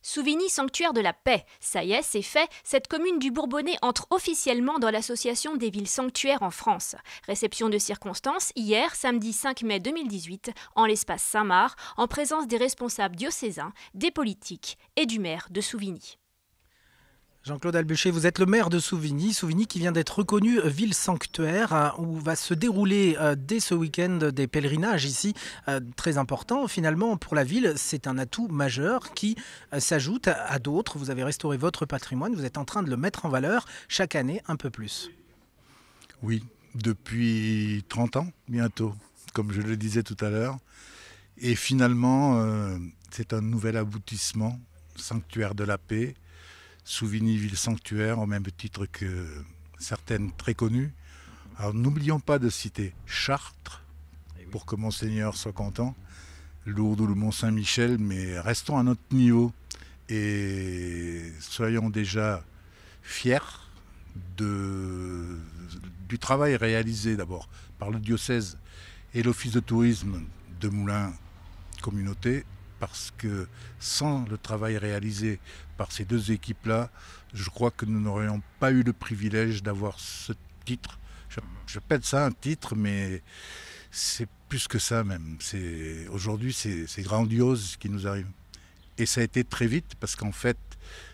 Souvigny Sanctuaire de la Paix. Ça y est, c'est fait, cette commune du Bourbonnais entre officiellement dans l'association des villes sanctuaires en France. Réception de circonstances hier, samedi 5 mai 2018, en l'espace Saint-Marc, en présence des responsables diocésains, des politiques et du maire de Souvigny. Jean-Claude Albuchet, vous êtes le maire de Souvigny, Souvigny qui vient d'être reconnue ville sanctuaire, hein, où va se dérouler euh, dès ce week-end des pèlerinages ici, euh, très important. Finalement, pour la ville, c'est un atout majeur qui euh, s'ajoute à d'autres. Vous avez restauré votre patrimoine, vous êtes en train de le mettre en valeur chaque année un peu plus. Oui, depuis 30 ans bientôt, comme je le disais tout à l'heure. Et finalement, c'est un nouvel aboutissement, sanctuaire de la paix Souvigny-Ville Sanctuaire, au même titre que certaines très connues. Alors n'oublions pas de citer Chartres, eh pour que Monseigneur soit content, Lourdes ou le Mont-Saint-Michel, mais restons à notre niveau et soyons déjà fiers du travail réalisé d'abord par le diocèse et l'office de tourisme de Moulins Communauté parce que sans le travail réalisé par ces deux équipes-là, je crois que nous n'aurions pas eu le privilège d'avoir ce titre. Je, pète ça un titre, mais c'est plus que ça même. aujourd'hui, c'est grandiose ce qui nous arrive. Et ça a été très vite, parce qu'en fait,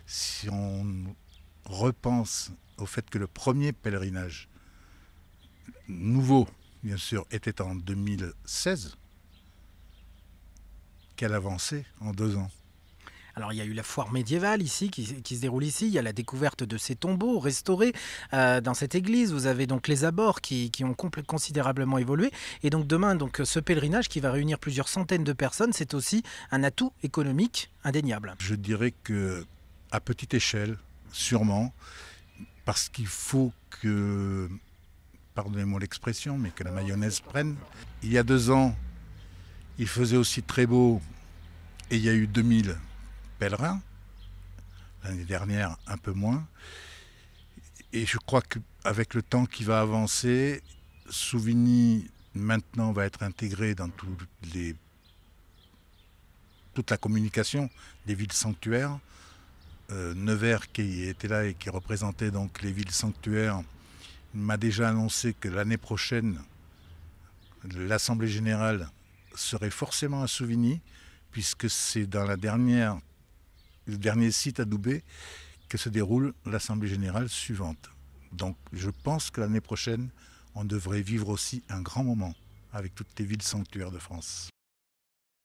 si on repense au fait que le premier pèlerinage nouveau, bien sûr, était en 2016, quelle avancée en deux ans alors il y a eu la foire médiévale ici qui, se déroule ici, il y a la découverte de ces tombeaux restaurés euh, dans cette église, vous avez donc les abords qui, qui ont considérablement évolué et donc demain donc ce pèlerinage qui va réunir plusieurs centaines de personnes, c'est aussi un atout économique indéniable. Je dirais que à petite échelle sûrement parce qu'il faut que pardonnez-moi l'expression mais que la mayonnaise prenne. Il y a deux ans il faisait aussi très beau et il y a eu 2000 pèlerins. L'année dernière, un peu moins. Et je crois qu'avec le temps qui va avancer, Souvigny maintenant va être intégré dans les, toute la communication des villes sanctuaires. Euh, Nevers qui était là et qui représentait donc les villes sanctuaires m'a déjà annoncé que l'année prochaine, l'Assemblée générale serait forcément à Souvigny, puisque c'est dans la dernière, le dernier site à Doubé que se déroule l'Assemblée générale suivante. Donc je pense que l'année prochaine, on devrait vivre aussi un grand moment avec toutes les villes sanctuaires de France.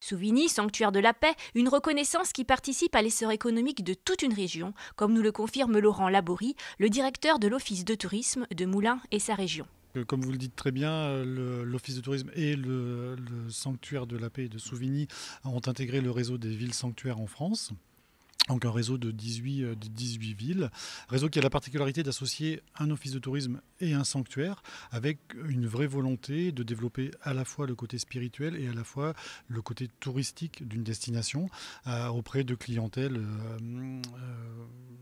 Souvigny, sanctuaire de la paix, une reconnaissance qui participe à l'essor économique de toute une région, comme nous le confirme Laurent Laborie, le directeur de l'Office de tourisme de Moulins et sa région comme vous le dites très bien, euh, l'Office de tourisme et le, sanctuaire de la paix de Souvigny ont intégré le réseau des villes sanctuaires en France. Donc un réseau de 18, euh, villes, réseau qui a la particularité d'associer un office de tourisme et un sanctuaire, avec une vraie volonté de développer à la fois le côté spirituel et à la fois le côté touristique d'une destination euh, auprès de clientèles euh,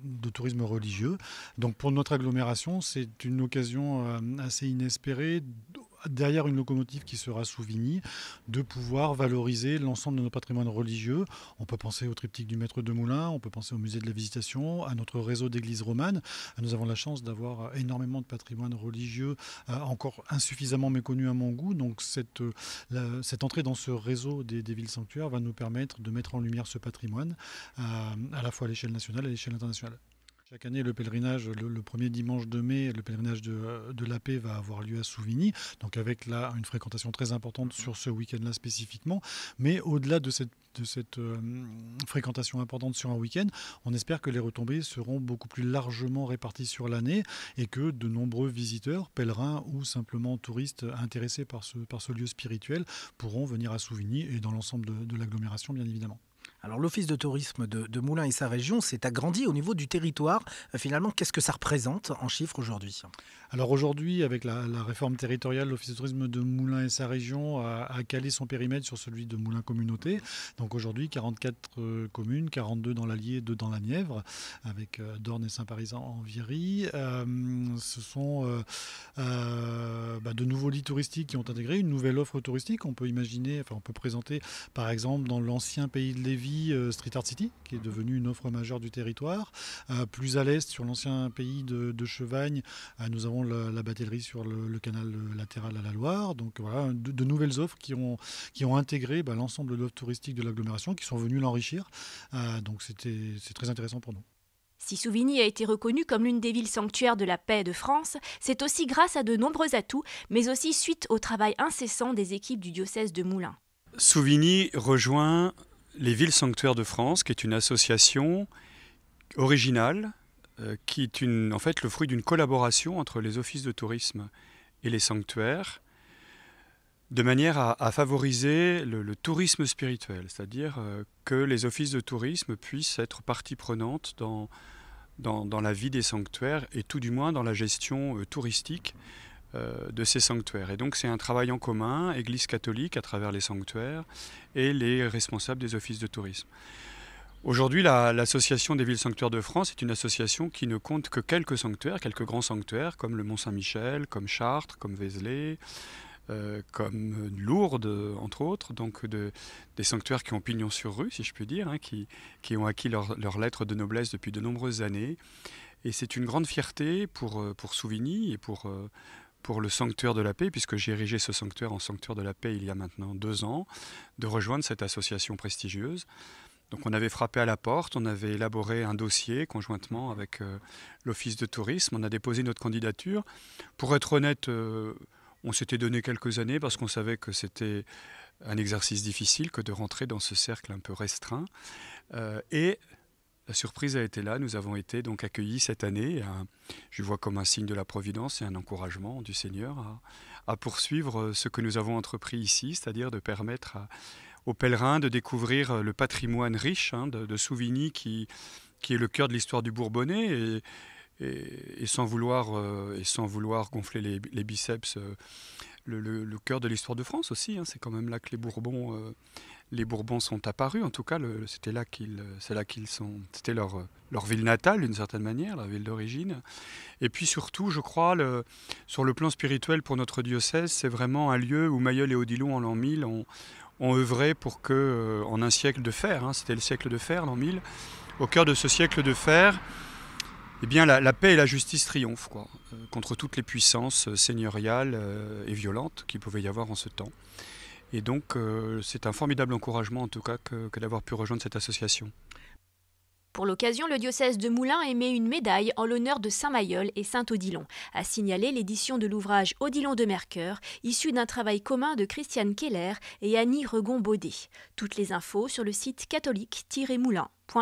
de tourisme religieux. Donc pour notre agglomération, c'est une occasion assez inespérée derrière une locomotive qui sera Vigny, de pouvoir valoriser l'ensemble de nos patrimoines religieux. On peut penser au triptyque du maître de Moulin, on peut penser au musée de la Visitation, à notre réseau d'églises romanes. Nous avons la chance d'avoir énormément de patrimoine religieux euh, encore insuffisamment méconnu à mon goût. Donc cette, euh, cette entrée dans ce réseau des, villes sanctuaires va nous permettre de mettre en lumière ce patrimoine euh, à la fois à l'échelle nationale et à l'échelle internationale. Chaque année, le pèlerinage, le, premier dimanche de mai, le pèlerinage euh, de, la paix va avoir lieu à Souvigny, donc avec là une fréquentation très importante sur ce week-end-là spécifiquement. Mais au-delà de cette, cette euh, fréquentation importante sur un week-end, on espère que les retombées seront beaucoup plus largement réparties sur l'année et que de nombreux visiteurs, pèlerins ou simplement touristes intéressés par ce, par ce lieu spirituel pourront venir à Souvigny et dans l'ensemble de l'agglomération, bien évidemment. Alors l'Office de tourisme de, Moulins et sa région s'est agrandi au niveau du territoire. Euh, finalement, qu'est-ce que ça représente en chiffres aujourd'hui Alors aujourd'hui, avec la, réforme territoriale, l'Office de tourisme de Moulins et sa région a, calé son périmètre sur celui de Moulins Communauté. Donc aujourd'hui, 44 euh, communes, 42 dans l'Allier, 2 dans la Nièvre, avec euh, Dorne et Saint-Paris en Viry. ce sont bah, de nouveaux lits touristiques qui ont intégré une nouvelle offre touristique. On peut imaginer, enfin on peut présenter par exemple dans l'ancien pays de Lévis, euh, Street Art City, qui est devenue une offre majeure du territoire. Euh, plus à l'est, sur l'ancien pays de, de Chevagne, euh, nous avons la, la sur le, canal latéral à la Loire. Donc voilà, de, nouvelles offres qui ont, qui ont intégré bah, l'ensemble de l'offre touristique de l'agglomération, qui sont venues l'enrichir. donc c'était, c'est très intéressant pour nous. Si Souvigny a été reconnue comme l'une des villes sanctuaires de la paix de France, c'est aussi grâce à de nombreux atouts, mais aussi suite au travail incessant des équipes du diocèse de Moulins. Souvigny rejoint les Villes Sanctuaires de France, qui est une association originale, euh, qui est une, en fait le fruit d'une collaboration entre les offices de tourisme et les sanctuaires, de manière à, favoriser le, tourisme spirituel, c'est-à-dire euh, que les offices de tourisme puissent être partie prenante dans, la vie des sanctuaires et tout du moins dans la gestion euh, touristique euh, de ces sanctuaires. Et donc c'est un travail en commun, Église catholique à travers les sanctuaires et les responsables des offices de tourisme. Aujourd'hui, l'Association des villes sanctuaires de France est une association qui ne compte que quelques sanctuaires, quelques grands sanctuaires comme le Mont-Saint-Michel, comme Chartres, comme Vézelay, euh, comme Lourdes, entre autres, donc de, des sanctuaires qui ont pignon sur rue, si je puis dire, hein, qui, qui, ont acquis leur, leur lettre de noblesse depuis de nombreuses années. Et c'est une grande fierté pour, euh, pour Souvigny et pour, pour le sanctuaire de la paix, puisque j'ai érigé ce sanctuaire en sanctuaire de la paix il y a maintenant deux ans, de rejoindre cette association prestigieuse. Donc on avait frappé à la porte, on avait élaboré un dossier conjointement avec euh, l'Office de tourisme, on a déposé notre candidature. Pour être honnête, euh, on s'était donné quelques années parce qu'on savait que c'était un exercice difficile que de rentrer dans ce cercle un peu restreint. Euh, et la surprise a été là. Nous avons été donc accueillis cette année. je je vois comme un signe de la providence et un encouragement du Seigneur à, poursuivre euh, ce que nous avons entrepris ici, c'est-à-dire de permettre aux pèlerins de découvrir euh, le patrimoine riche hein, de, de Souvigny qui, est le cœur de l'histoire du Bourbonnais et, sans vouloir, euh, et sans vouloir gonfler les, biceps, euh, le, cœur de l'histoire de France aussi. Hein, c'est quand même là que les Bourbons, euh, les Bourbons sont apparus. En tout cas, c'était là qu'ils, c'est là qu'ils sont. C'était leur, leur ville natale d'une certaine manière, la ville d'origine. Et puis surtout, je crois, sur le plan spirituel pour notre diocèse, c'est vraiment un lieu où Mayol et Odilon en l'an 1000 ont, œuvré pour que, en un siècle de fer, hein, c'était le siècle de fer l'an 1000, au cœur de ce siècle de fer eh bien, la, paix et la justice triomphent euh, contre toutes les puissances euh, seigneuriales euh, et violentes qu'il pouvait y avoir en ce temps. Et donc, c'est un formidable encouragement, en tout cas, que, d'avoir pu rejoindre cette association. Pour l'occasion, le diocèse de Moulins émet une médaille en l'honneur de Saint Mayol et Saint Odilon, A signaler l'édition de l'ouvrage Odilon de Mercœur, issu d'un travail commun de Christiane Keller et Annie Regon-Baudet. Toutes les infos sur le site catholique-moulin.fr.